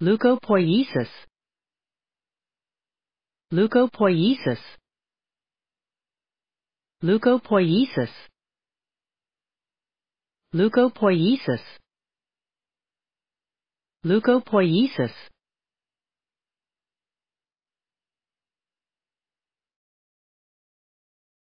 leukopoiesis leukopoiesis leukopoiesis leukopoiesis leukopoiesis